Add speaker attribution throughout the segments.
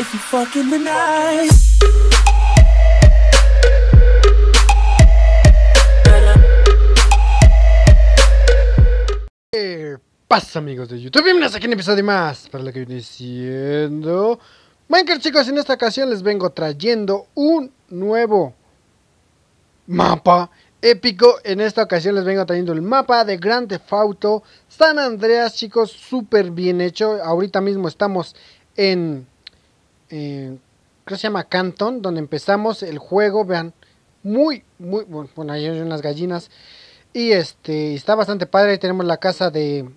Speaker 1: if fucking nice. ¿Qué pasa amigos de YouTube? Bienvenidos aquí en un episodio más para lo que viene siendo Minecraft chicos, en esta ocasión les vengo trayendo un nuevo mapa épico. En esta ocasión les vengo trayendo el mapa de Grand Theft Auto San Andreas, chicos, súper bien hecho. Ahorita mismo estamos en eh, creo que se llama Canton, donde empezamos el juego, vean, muy, muy, bueno, ahí hay unas gallinas, y este, está bastante padre, ahí tenemos la casa de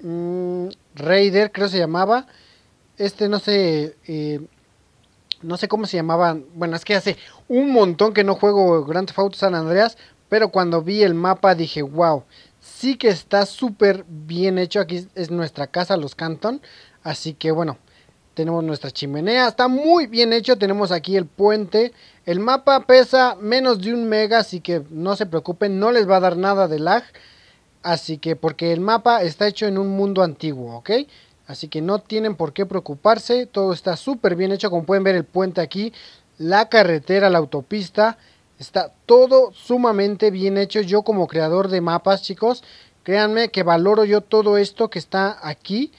Speaker 1: mm, Raider, creo que se llamaba, este no sé, eh, no sé cómo se llamaban, bueno, es que hace un montón que no juego Grand Theft Auto San Andreas, pero cuando vi el mapa dije, wow, sí que está súper bien hecho, aquí es nuestra casa, los Canton, así que bueno, tenemos nuestra chimenea, está muy bien hecho. Tenemos aquí el puente. El mapa pesa menos de un mega, así que no se preocupen, no les va a dar nada de lag. Así que porque el mapa está hecho en un mundo antiguo, ¿ok? Así que no tienen por qué preocuparse, todo está súper bien hecho, como pueden ver el puente aquí, la carretera, la autopista, está todo sumamente bien hecho. Yo como creador de mapas, chicos, créanme que valoro yo todo esto que está aquí,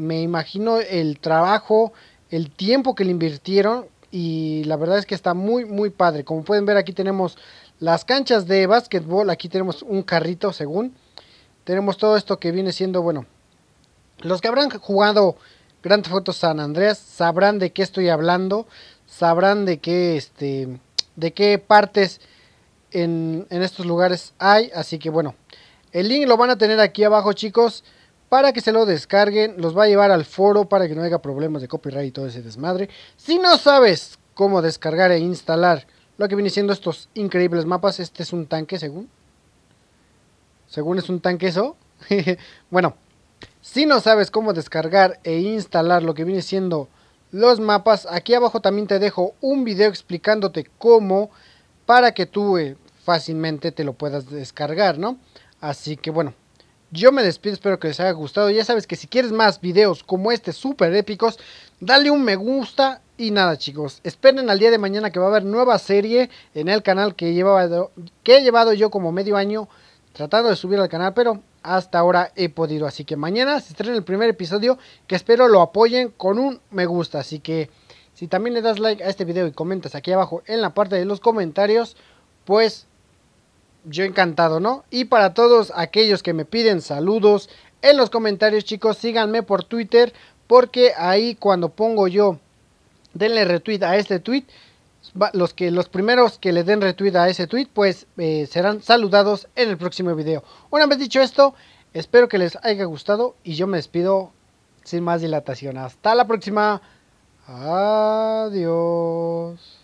Speaker 1: me imagino el trabajo, el tiempo que le invirtieron y la verdad es que está muy, muy padre. Como pueden ver aquí tenemos las canchas de básquetbol, aquí tenemos un carrito según. Tenemos todo esto que viene siendo, bueno, los que habrán jugado Grand Foto San Andreas sabrán de qué estoy hablando, sabrán de qué, este, de qué partes en, en estos lugares hay. Así que bueno, el link lo van a tener aquí abajo chicos para que se lo descarguen. Los va a llevar al foro para que no haya problemas de copyright y todo ese desmadre. Si no sabes cómo descargar e instalar lo que viene siendo estos increíbles mapas, este es un tanque según. Según es un tanque eso. bueno, si no sabes cómo descargar e instalar lo que viene siendo los mapas, aquí abajo también te dejo un video explicándote cómo para que tú eh, fácilmente te lo puedas descargar, ¿no? Así que bueno, yo me despido, espero que les haya gustado. Ya sabes que si quieres más videos como este, súper épicos, dale un me gusta. Y nada chicos, esperen al día de mañana que va a haber nueva serie en el canal que, llevaba, que he llevado yo como medio año tratando de subir al canal, pero hasta ahora he podido. Así que mañana se estrena el primer episodio que espero lo apoyen con un me gusta. Así que si también le das like a este video y comentas aquí abajo en la parte de los comentarios, pues yo encantado, ¿no? Y para todos aquellos que me piden saludos en los comentarios, chicos, síganme por Twitter, porque ahí cuando pongo yo, denle retweet a este tweet, los, que, los primeros que le den retweet a ese tweet, pues eh, serán saludados en el próximo video. Una vez dicho esto, espero que les haya gustado y yo me despido sin más dilatación. Hasta la próxima. Adiós.